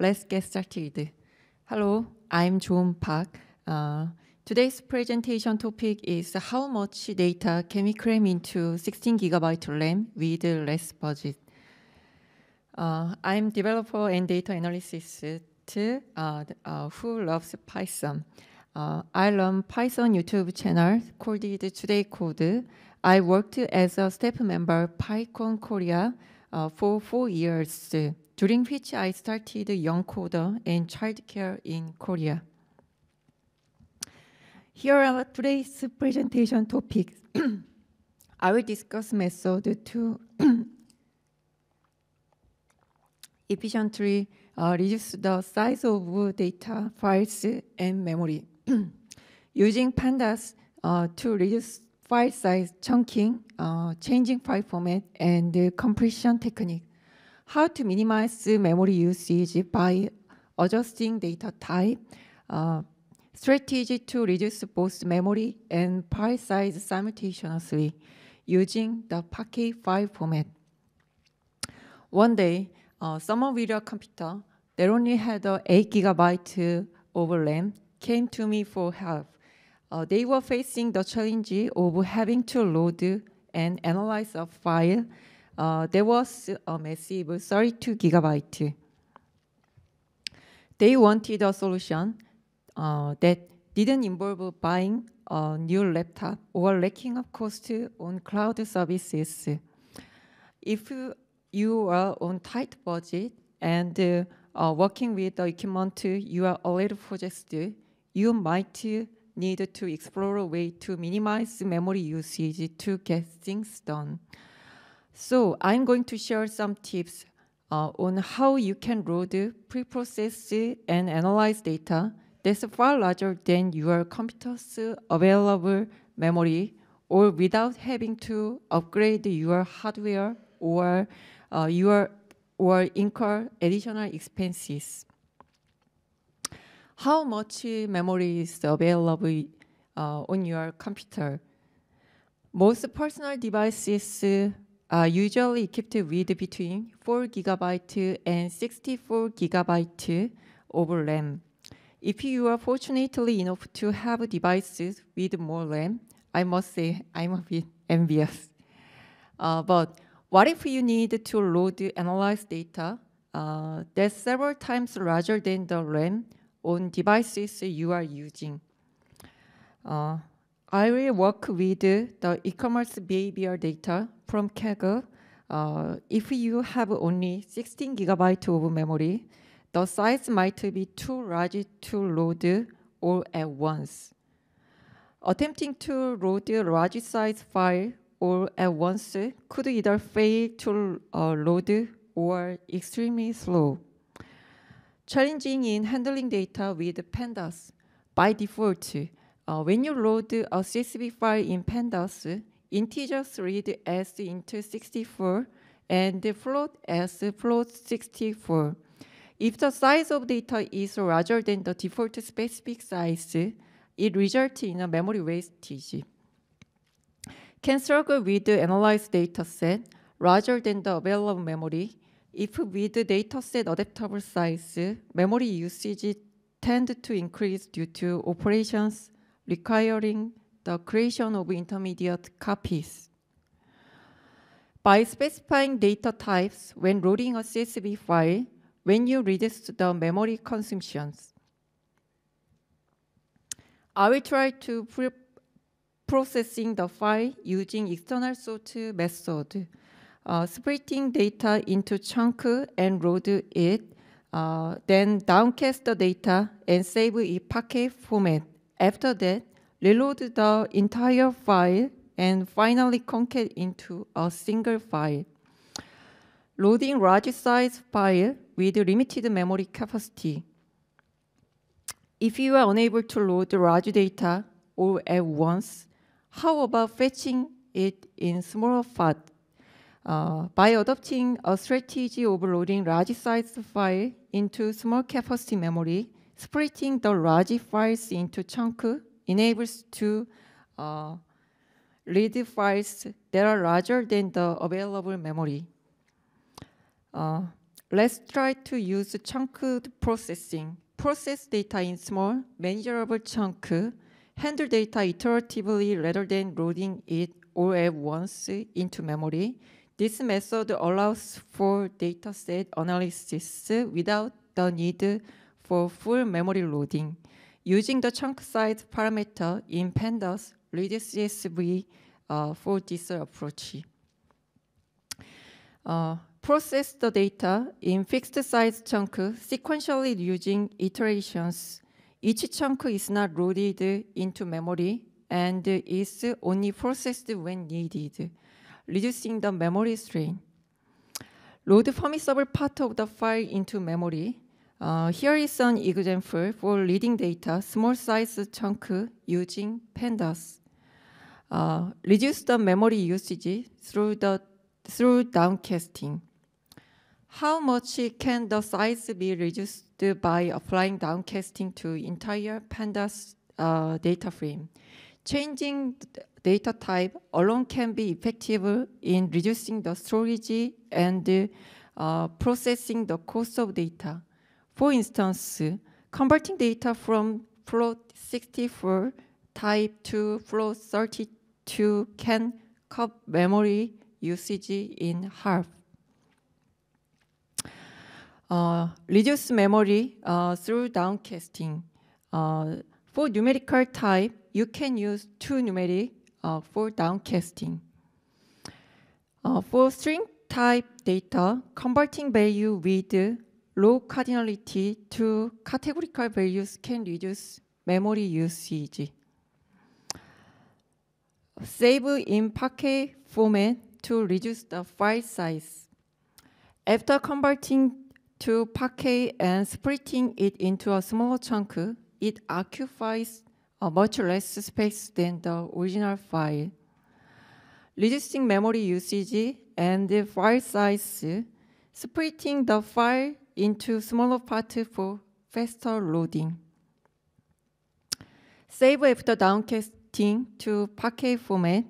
Let's get started. Hello, I'm Joon Park. Uh, today's presentation topic is how much data can we cram into 16 gigabyte RAM with less budget. Uh, I'm developer and data analyst uh, uh who loves Python. Uh, I learned Python YouTube channel called Today Code. I worked as a staff member PyCon Korea uh, for four years during which I started Young Coder and childcare in Korea. Here are today's presentation topics. I will discuss method to efficiently uh, reduce the size of data files and memory using pandas uh, to reduce file size chunking, uh, changing file format, and compression technique how to minimize memory usage by adjusting data type, uh, strategy to reduce both memory and file size simultaneously using the Parquet file format. One day, uh, someone with a computer that only had uh, 8 gigabyte of RAM came to me for help. Uh, they were facing the challenge of having to load and analyze a file there was a massive 32 gigabyte. They wanted a solution that didn't involve buying a new laptop or racking up cost on cloud services. If you are on tight budget and uh, working with the equipment you are already possessed, you might need to explore a way to minimize memory usage to get things done. So I'm going to share some tips uh, on how you can load, preprocess, and analyze data that's far larger than your computer's available memory or without having to upgrade your hardware or uh, your or incur additional expenses. How much memory is available uh, on your computer? Most personal devices uh, usually kept with between 4 gigabyte and 64 gigabyte of RAM. If you are fortunately enough to have devices with more RAM, I must say I'm a bit envious. Uh, but what if you need to load analyze data uh, that's several times larger than the RAM on devices you are using? Uh, I will work with the e-commerce behavior data from Kaggle. Uh, if you have only 16 gigabyte of memory, the size might be too large to load all at once. Attempting to load a large size file all at once could either fail to uh, load or extremely slow. Challenging in handling data with pandas by default uh, when you load a CSV file in pandas, integers read s into 64 and float s float 64. If the size of data is larger than the default specific size, it results in a memory wastage. Can struggle with the analyzed set larger than the available memory if with the set adaptable size, memory usage tend to increase due to operations requiring the creation of intermediate copies. By specifying data types when loading a CSV file, when you reduce the memory consumptions. I will try to processing the file using external sort method, uh, splitting data into chunk and load it, uh, then downcast the data and save it packet format. After that, reload the entire file and finally concat into a single file. Loading large size file with limited memory capacity. If you are unable to load large data all at once, how about fetching it in smaller parts? Uh, by adopting a strategy of loading large size file into small capacity memory, Splitting the large files into chunk enables to uh, read files that are larger than the available memory. Uh, let's try to use chunked processing. Process data in small, manageable chunk, handle data iteratively rather than loading it all at once into memory. This method allows for data set analysis without the need for full memory loading using the chunk size parameter in pandas readcsv uh, for this approach. Uh, process the data in fixed size chunk sequentially using iterations. Each chunk is not loaded into memory and is only processed when needed, reducing the memory strain. Load permissible part of the file into memory uh, here is an example for reading data, small size chunk using pandas. Uh, reduce the memory usage through, the, through downcasting. How much can the size be reduced by applying downcasting to entire pandas uh, data frame? Changing data type alone can be effective in reducing the storage and uh, processing the cost of data. For instance, converting data from float 64 type to float 32 can cut memory usage in half. Uh, reduce memory uh, through downcasting. Uh, for numerical type, you can use two numeric uh, for downcasting. Uh, for string type data, converting value with low cardinality to categorical values can reduce memory usage. Save in packed format to reduce the file size. After converting to packed and splitting it into a small chunk, it occupies a much less space than the original file. Reducing memory usage and the file size, splitting the file into smaller parts for faster loading. Save after downcasting to packet format,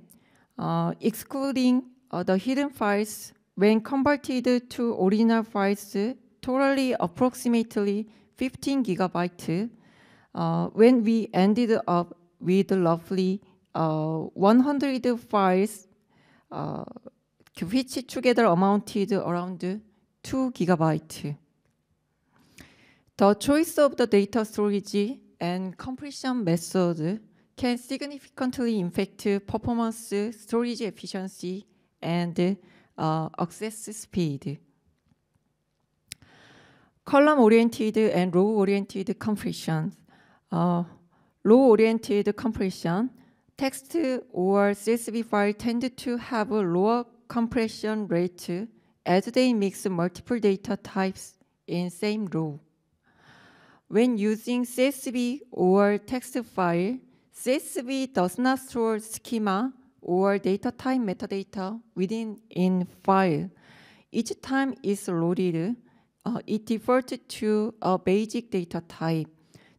uh, excluding uh, the hidden files when converted to original files totally approximately 15 gigabytes. uh, when we ended up with roughly uh, 100 files uh, which together amounted around 2 gigabytes. The choice of the data storage and compression method can significantly impact performance, storage efficiency, and uh, access speed. Column-oriented and row-oriented compression. Uh, row-oriented compression, text or CSV file tend to have a lower compression rate as they mix multiple data types in same row. When using CSV or text file, CSV does not store schema or data type metadata within in file. Each time it's loaded, uh, it defaults to a basic data type.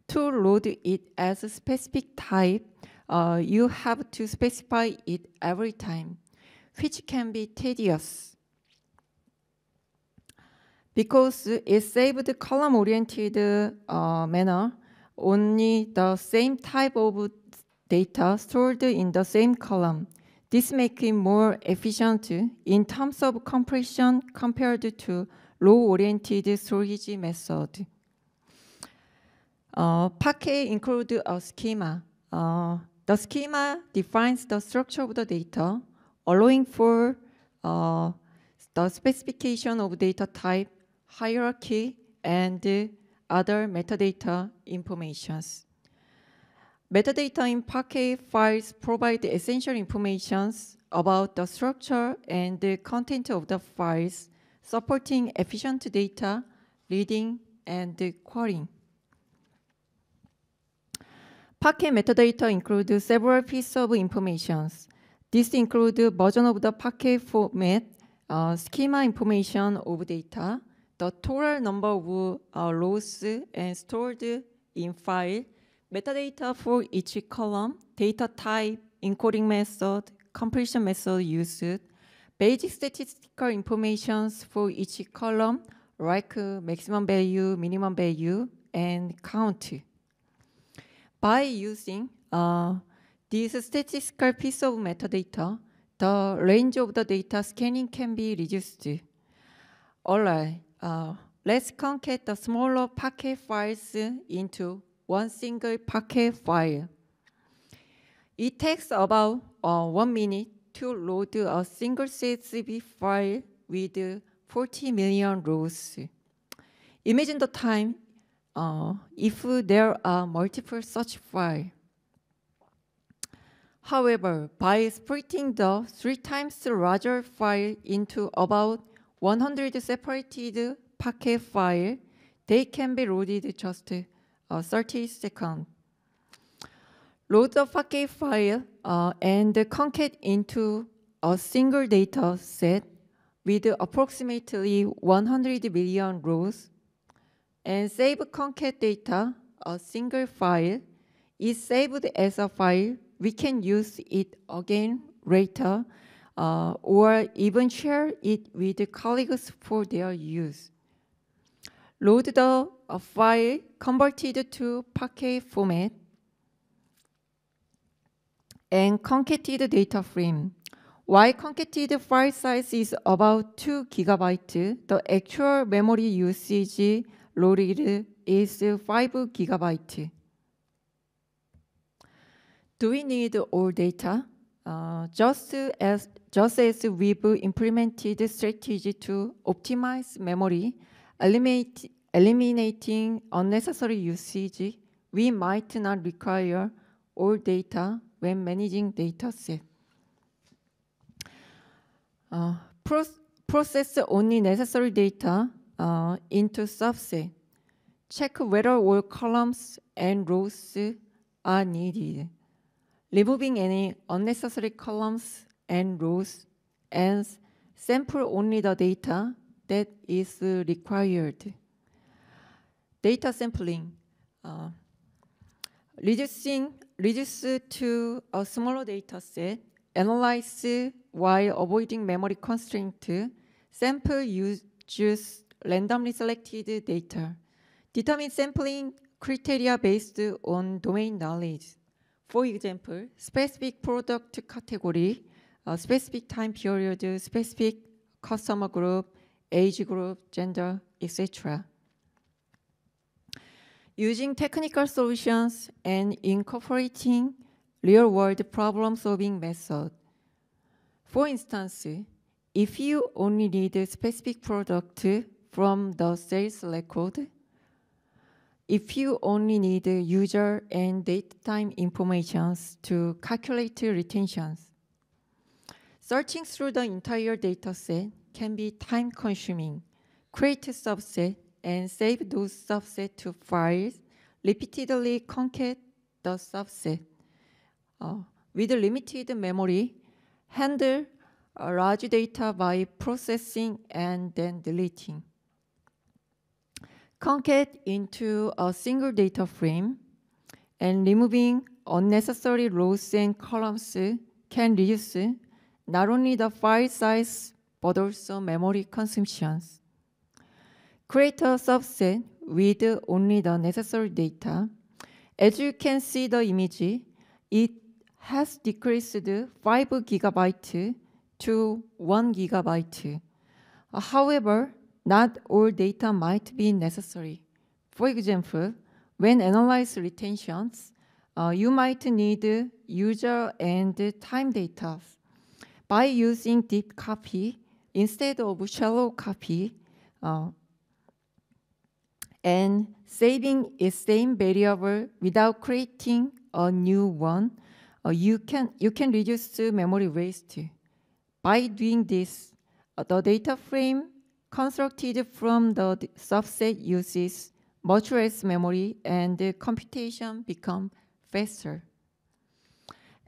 To load it as a specific type, uh, you have to specify it every time, which can be tedious because it saved column-oriented uh, manner only the same type of data stored in the same column. This makes it more efficient in terms of compression compared to row-oriented storage method. Uh, includes a schema. Uh, the schema defines the structure of the data, allowing for uh, the specification of data type hierarchy, and other metadata informations. Metadata in Parquet files provide essential informations about the structure and the content of the files, supporting efficient data reading and querying. Parquet metadata include several pieces of information. This includes version of the Parquet format, uh, schema information of data, the total number of uh, rows and stored in file, metadata for each column, data type, encoding method, completion method used, basic statistical information for each column, like uh, maximum value, minimum value, and count. By using uh, this statistical piece of metadata, the range of the data scanning can be reduced. Alright, uh, let's concat the smaller packet files into one single packet file. It takes about uh, one minute to load a single CSV file with 40 million rows. Imagine the time uh, if there are multiple such files. However, by splitting the three times larger file into about 100 separated packet file, they can be loaded just uh, 30 seconds. Load the packet file uh, and concat into a single data set with approximately 100 million rows and save concat data, a single file, is saved as a file. We can use it again later uh, or even share it with colleagues for their use. Load the uh, file converted to Parquet format and concatenated data frame. While concatenated file size is about 2 gigabytes, the actual memory usage loaded is 5 gigabytes. Do we need all data? just as just as we've implemented a strategy to optimize memory, eliminate, eliminating unnecessary usage, we might not require all data when managing data set. Uh, process only necessary data uh, into subset. Check whether all columns and rows are needed removing any unnecessary columns and rows, and sample only the data that is required. Data sampling. Uh, reducing reduce to a smaller data set, analyze while avoiding memory constraint, sample uses randomly selected data. Determine sampling criteria based on domain knowledge. For example, specific product category, uh, specific time period, specific customer group, age group, gender, etc. Using technical solutions and incorporating real-world problem-solving method. For instance, if you only need a specific product from the sales record, if you only need user and date time informations to calculate retentions, searching through the entire dataset can be time-consuming. Create a subset and save those subset to files, repeatedly concat the subset. Uh, with limited memory, handle uh, large data by processing and then deleting concat into a single data frame and removing unnecessary rows and columns can reduce not only the file size but also memory consumptions. Create a subset with only the necessary data. As you can see the image, it has decreased 5 gigabytes to 1 gigabyte. However, not all data might be necessary. For example, when analyze retentions, uh, you might need user and time data. By using deep copy instead of shallow copy, uh, and saving the same variable without creating a new one, uh, you, can, you can reduce memory waste. By doing this, the data frame constructed from the subset uses much less memory and the computation become faster.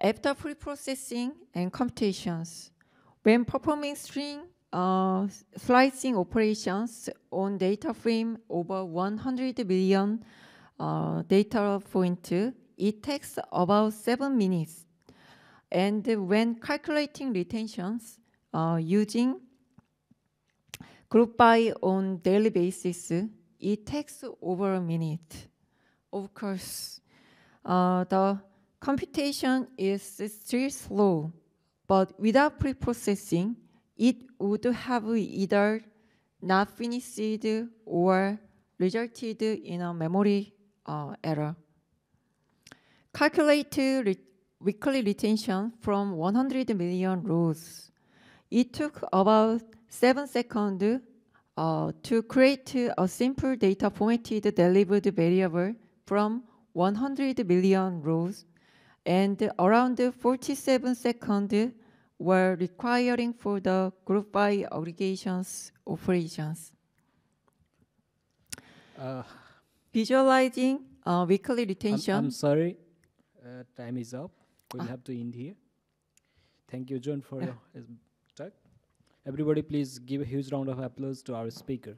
After preprocessing and computations, when performing string uh, slicing operations on data frame over 100 billion uh, data point, it takes about seven minutes. And when calculating retentions uh, using Group by on daily basis, it takes over a minute. Of course, uh, the computation is still slow, but without pre-processing, it would have either not finished or resulted in a memory uh, error. Calculate re weekly retention from 100 million rows. It took about 7 seconds uh, to create a simple data-pointed delivered variable from 100 million rows, and around 47 seconds were requiring for the group by aggregations operations. Uh, Visualizing uh, weekly retention. I'm, I'm sorry, uh, time is up. We'll ah. have to end here. Thank you, John, for your Everybody, please give a huge round of applause to our speaker.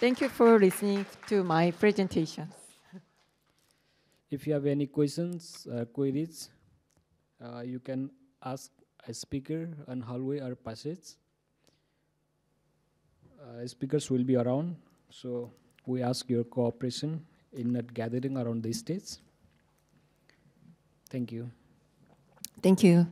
Thank you for listening to my presentations. If you have any questions, uh, queries, uh, you can ask a speaker on hallway or passage. Uh, speakers will be around, so we ask your cooperation in that gathering around these seats. Thank you. Thank you.